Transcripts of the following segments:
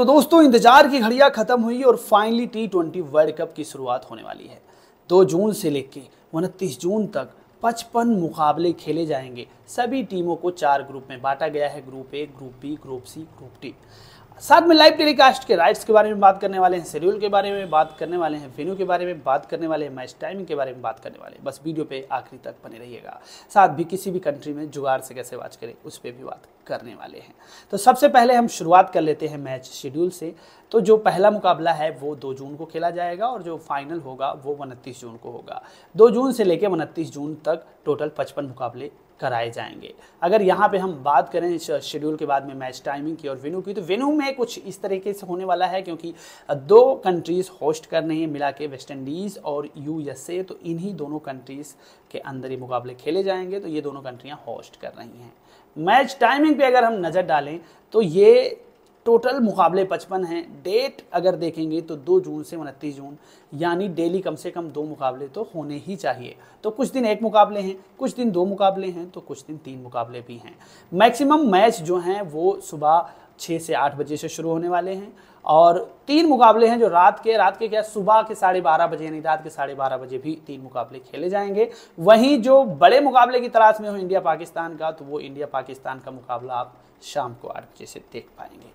तो दोस्तों इंतजार की घड़िया खत्म हुई और finally T twenty world cup की शुरुआत होने वाली है दो जून से लेकर उनतीस जून तक पचपन मुकाबले खेले जाएंगे सभी टीमों को चार ग्रुप में बांटा गया है group A group B group C group D साथ में लाइव टेलीकास्ट के राइट्स के बारे में बात करने वाले हैं शेड्यूल के बारे में बात करने वाले हैं वेन्यू के बारे में बात करने वाले हैं मैच टाइमिंग के बारे में बात करने वाले हैं बस वीडियो पे आखिरी तक बने रहिएगा साथ भी किसी भी कंट्री में जुगाड़ से कैसे बात करें उस पर भी बात करें करने वाले हैं तो सबसे पहले हम शुरुआत कर लेते हैं मैच शेड्यूल से तो जो पहला मुकाबला है वो दो जून को खेला जाएगा और जो फाइनल होगा वो उनतीस जून को होगा दो जून से लेकर उनतीस जून तक टोटल पचपन मुकाबले कराए जाएंगे अगर यहाँ पे हम बात करें शेड्यूल के बाद में मैच टाइमिंग की और वेन्यू की तो वेन्यू में कुछ इस तरीके से होने वाला है क्योंकि दो कंट्रीज़ होस्ट कर रही हैं मिला के वेस्ट इंडीज़ और यूएसए तो इन्हीं दोनों कंट्रीज़ के अंदर ही मुकाबले खेले जाएंगे तो ये दोनों कंट्रियाँ होस्ट कर रही हैं मैच टाइमिंग पे अगर हम नज़र डालें तो ये टोटल मुकाबले पचपन हैं डेट अगर देखेंगे तो दो जून से उनतीस जून यानी डेली कम से कम दो मुकाबले तो होने ही चाहिए तो कुछ दिन एक मुकाबले हैं कुछ दिन दो मुकाबले हैं तो कुछ दिन तीन मुकाबले भी हैं मैक्सिमम मैच जो हैं वो सुबह छः से आठ बजे से शुरू होने वाले हैं और तीन मुकाबले हैं जो रात के रात के क्या सुबह के साढ़े बारह बजे यानी रात के साढ़े बारह बजे भी तीन मुकाबले खेले जाएंगे वहीं जो बड़े मुकाबले की तलाश में हो इंडिया पाकिस्तान का तो वो इंडिया पाकिस्तान का मुकाबला आप शाम को आठ बजे से देख पाएंगे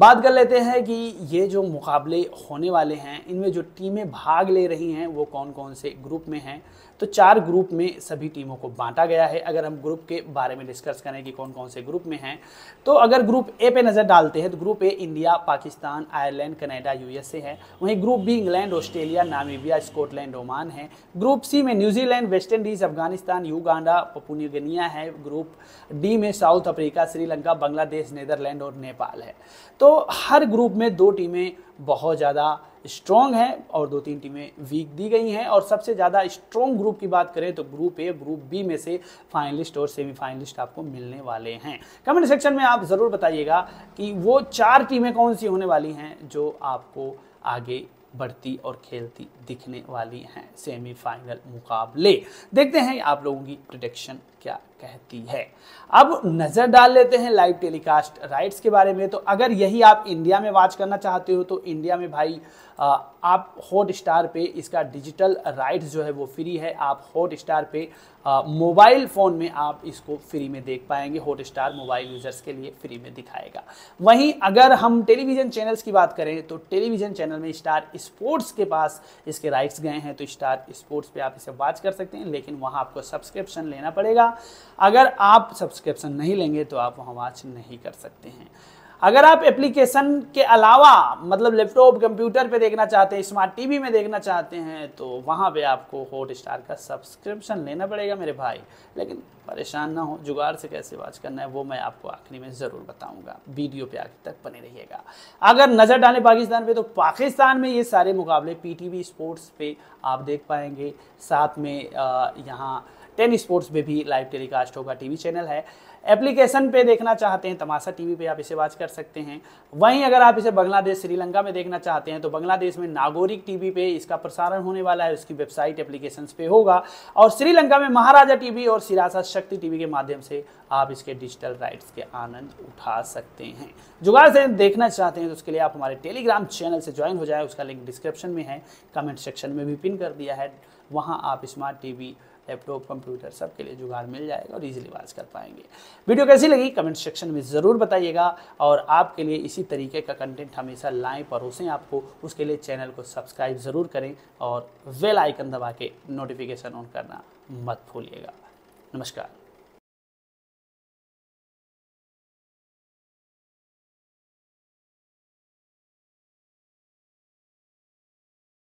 बात कर लेते हैं कि ये जो मुकाबले होने वाले हैं इनमें जो टीमें भाग ले रही हैं वो कौन कौन से ग्रुप में हैं तो चार ग्रुप में सभी टीमों को बांटा गया है अगर हम ग्रुप के बारे में डिस्कस करें कि कौन कौन से ग्रुप में हैं तो अगर ग्रुप ए पे नज़र डालते हैं तो group A India Pakistan Ireland Canada USA है वहीं group B England Australia Namibia Scotland Oman है ग्रुप सी में New Zealand West Indies Afghanistan Uganda Papua New Guinea है ग्रुप डी में South Africa Sri Lanka Bangladesh Netherland और नेपाल है तो हर ग्रुप में दो टीमें बहुत ज़्यादा स्ट्रॉन्ग हैं और दो तीन टीमें वीक दी गई हैं और सबसे ज़्यादा स्ट्रॉन्ग ग्रुप की बात करें तो ग्रुप ए ग्रुप बी में से फाइनलिस्ट और सेमीफाइनलिस्ट आपको मिलने वाले हैं कमेंट सेक्शन में आप ज़रूर बताइएगा कि वो चार टीमें कौन सी होने वाली हैं जो आपको आगे बढ़ती और खेलती दिखने वाली हैं सेमीफाइनल मुकाबले देखते हैं आप लोगों की प्रोडिक्शन क्या कहती है अब नज़र डाल लेते हैं लाइव टेलीकास्ट राइट्स के बारे में तो अगर यही आप इंडिया में वॉच करना चाहते हो तो इंडिया में भाई आ, आप हॉट स्टार पे इसका डिजिटल राइट्स जो है वो फ्री है आप हॉट स्टार पे मोबाइल फ़ोन में आप इसको फ्री में देख पाएंगे हॉट स्टार मोबाइल यूज़र्स के लिए फ्री में दिखाएगा वहीं अगर हम टेलीविज़न चैनल्स की बात करें तो टेलीविज़न चैनल में स्टार स्पोर्ट्स के पास इसके राइट्स गए हैं तो स्टार स्पोर्ट्स पे आप इसे वॉच कर सकते हैं लेकिन वहाँ आपको सब्सक्रिप्शन लेना पड़ेगा अगर आप सब्सक्रिप्शन नहीं लेंगे तो आप वहाँ वॉच नहीं कर सकते हैं अगर आप एप्लीकेशन के अलावा मतलब लैपटॉप कंप्यूटर पे देखना चाहते हैं स्मार्ट टीवी में देखना चाहते हैं तो वहाँ पे आपको हॉट स्टार का सब्सक्रिप्शन लेना पड़ेगा मेरे भाई लेकिन परेशान ना हो जुगाड़ से कैसे वाच करना है वो मैं आपको आखिरी में ज़रूर बताऊंगा वीडियो पे आखिर तक बने रहिएगा अगर नज़र डालें पाकिस्तान पर तो पाकिस्तान में ये सारे मुकाबले पी स्पोर्ट्स पर आप देख पाएंगे साथ में यहाँ टेन स्पोर्ट्स में भी लाइव टेलीकास्ट होगा टीवी चैनल है एप्लीकेशन पे देखना चाहते हैं तमाशा टीवी पे आप इसे वाच कर सकते हैं वहीं अगर आप इसे बांग्लादेश श्रीलंका में देखना चाहते हैं तो बांग्लादेश में नागोरिक टीवी पे इसका प्रसारण होने वाला है उसकी वेबसाइट एप्लीकेशन पे होगा और श्रीलंका में महाराजा टीवी और सिरासा शक्ति टीवी के माध्यम से आप इसके डिजिटल राइट्स के आनंद उठा सकते हैं जुगाड़ से देखना चाहते हैं तो उसके लिए आप हमारे टेलीग्राम चैनल से ज्वाइन हो जाए उसका लिंक डिस्क्रिप्शन में है कमेंट सेक्शन में भी पिन कर दिया है वहाँ आप स्मार्ट टीवी लैपटॉप कंप्यूटर सबके लिए जुगाड़ मिल जाएगा और इजीली वाच कर पाएंगे वीडियो कैसी लगी कमेंट सेक्शन में ज़रूर बताइएगा और आपके लिए इसी तरीके का कंटेंट हमेशा लाएं परोसें आपको उसके लिए चैनल को सब्सक्राइब ज़रूर करें और वेल आइकन दबा के नोटिफिकेशन ऑन करना मत भूलिएगा नमस्कार